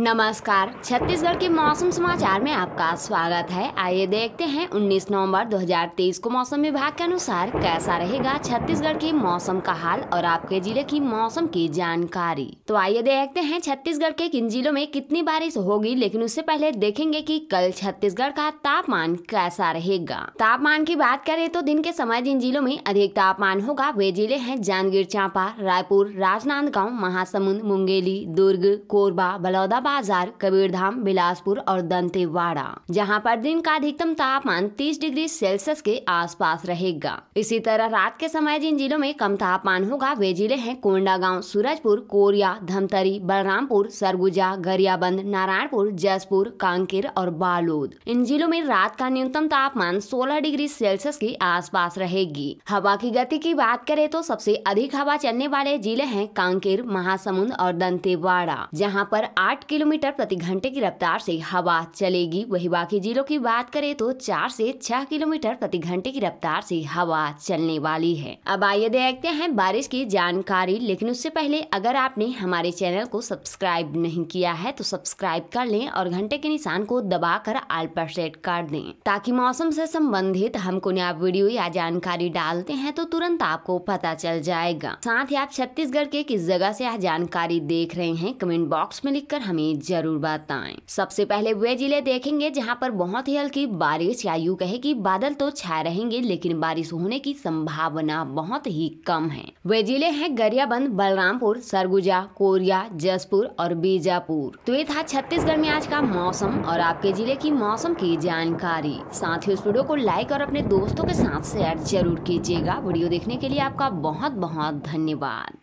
नमस्कार छत्तीसगढ़ के मौसम समाचार में आपका स्वागत है आइए देखते हैं 19 नवंबर 2023 को मौसम विभाग के अनुसार कैसा रहेगा छत्तीसगढ़ के मौसम का हाल और आपके जिले की मौसम की जानकारी तो आइए देखते हैं छत्तीसगढ़ के किन जिलों में कितनी बारिश होगी लेकिन उससे पहले देखेंगे कि कल छत्तीसगढ़ का तापमान कैसा रहेगा तापमान की बात करें तो दिन के समय जिन जिलों में अधिक तापमान होगा वे जिले है जांजगीर चांपा रायपुर राजनांदगांव महासमुंद मुंगेली दुर्ग कोरबा बलौदा बाजार कबीरधाम बिलासपुर और दंतेवाड़ा जहां पर दिन का अधिकतम तापमान 30 डिग्री सेल्सियस के आसपास रहेगा इसी तरह रात के समय जिन जिलों में कम तापमान होगा वे जिले हैं कोंडागांव सूरजपुर कोरिया धमतरी बलरामपुर सरगुजा गरियाबंद नारायणपुर जसपुर कांकेर और बालोद इन जिलों में रात का न्यूनतम तापमान सोलह डिग्री सेल्सियस के आस रहेगी हवा की गति की बात करें तो सबसे अधिक हवा चलने वाले जिले हैं कांकेर महासमुंद और दंतेवाड़ा जहाँ पर आठ किलो किलोमीटर प्रति घंटे की रफ्तार से हवा चलेगी वहीं बाकी जिलों की बात करें तो चार से छह किलोमीटर प्रति घंटे की रफ्तार से हवा चलने वाली है अब आइए देखते हैं बारिश की जानकारी लेकिन उससे पहले अगर आपने हमारे चैनल को सब्सक्राइब नहीं किया है तो सब्सक्राइब कर लें और घंटे के निशान को दबा कर आल पर सेट कर दें ताकि मौसम से संबंधित हम कोई वीडियो या जानकारी डालते हैं तो तुरंत आपको पता चल जाएगा साथ ही आप छत्तीसगढ़ के किस जगह से यह जानकारी देख रहे हैं कमेंट बॉक्स में लिखकर हम हमें जरूर बताएं सबसे पहले वे जिले देखेंगे जहाँ पर बहुत ही हल्की बारिश या यू कहे की बादल तो छाए रहेंगे लेकिन बारिश होने की संभावना बहुत ही कम है वे जिले हैं गरियाबंद बलरामपुर सरगुजा कोरिया जसपुर और बीजापुर तो ये था छत्तीसगढ़ में आज का मौसम और आपके जिले की मौसम की जानकारी साथ ही उस वीडियो को लाइक और अपने दोस्तों के साथ शेयर जरूर कीजिएगा वीडियो देखने के लिए आपका बहुत बहुत धन्यवाद